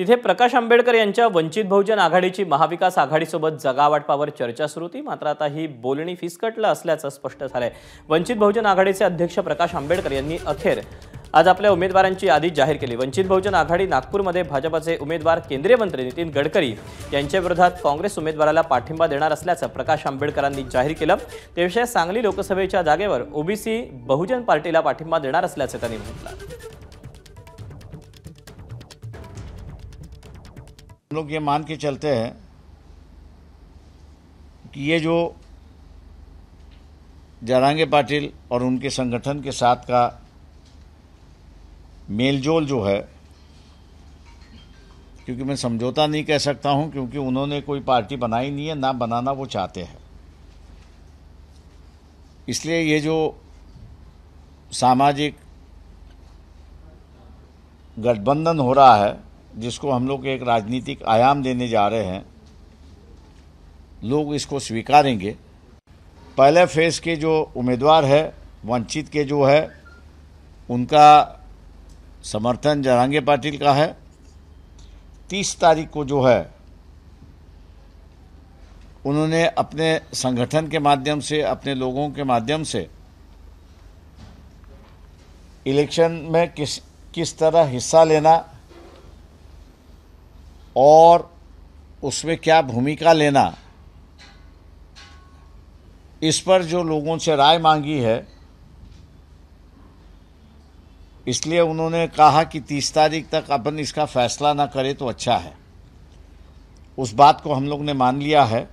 तिथे प्रकाश आंबेडकर यांच्या वंचित बहुजन आघाडीची महाविकास आघाडीसोबत जगावाटपावर चर्चा सुरू होती मात्र आता ही बोलणी फिसकटलं असल्याचं स्पष्ट झालं आहे वंचित बहुजन आघाडीचे अध्यक्ष प्रकाश आंबेडकर यांनी अखेर आज आपल्या उमेदवारांची यादी जाहीर केली वंचित बहुजन आघाडी नागपूरमध्ये भाजपाचे उमेदवार केंद्रीय मंत्री नितीन गडकरी यांच्याविरोधात काँग्रेस उमेदवाराला पाठिंबा देणार असल्याचं प्रकाश आंबेडकरांनी जाहीर केलं त्याविषयी सांगली लोकसभेच्या जागेवर ओबीसी बहुजन पार्टीला पाठिंबा देणार असल्याचं त्यांनी म्हटलं हम लोग ये मान के चलते हैं कि ये जो जरांगे पाटिल और उनके संगठन के साथ का मेलजोल जो है क्योंकि मैं समझौता नहीं कह सकता हूं क्योंकि उन्होंने कोई पार्टी बनाई नहीं है ना बनाना वो चाहते हैं इसलिए ये जो सामाजिक गठबंधन हो रहा है जिसको हम लोग एक राजनीतिक आयाम देने जा रहे हैं लोग इसको स्वीकारेंगे पहले फेज के जो उम्मीदवार है वंचित के जो है उनका समर्थन जहांगीर पाटिल का है तीस तारीख को जो है उन्होंने अपने संगठन के माध्यम से अपने लोगों के माध्यम से इलेक्शन में किस किस तरह हिस्सा लेना और उसमें क्या भूमिका लेना इस पर जो लोगों से राय मांगी है इसलिए उन्होंने कहा कि तीस तारीख तक अपन इसका फैसला ना करें तो अच्छा है उस बात को हम लोग ने मान लिया है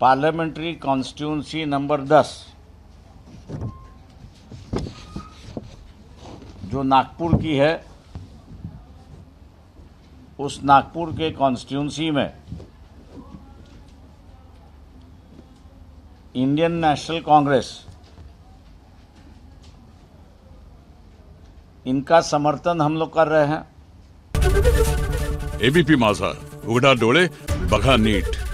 पार्लियामेंट्री कॉन्स्टिट्यूंसी नंबर दस जो नागपुर की है उस नागपुर के कॉन्स्टिट्यूंसी में इंडियन नेशनल कांग्रेस इनका समर्थन हम लोग कर रहे हैं एबीपी माझा उगड़ा डोले बघा नीट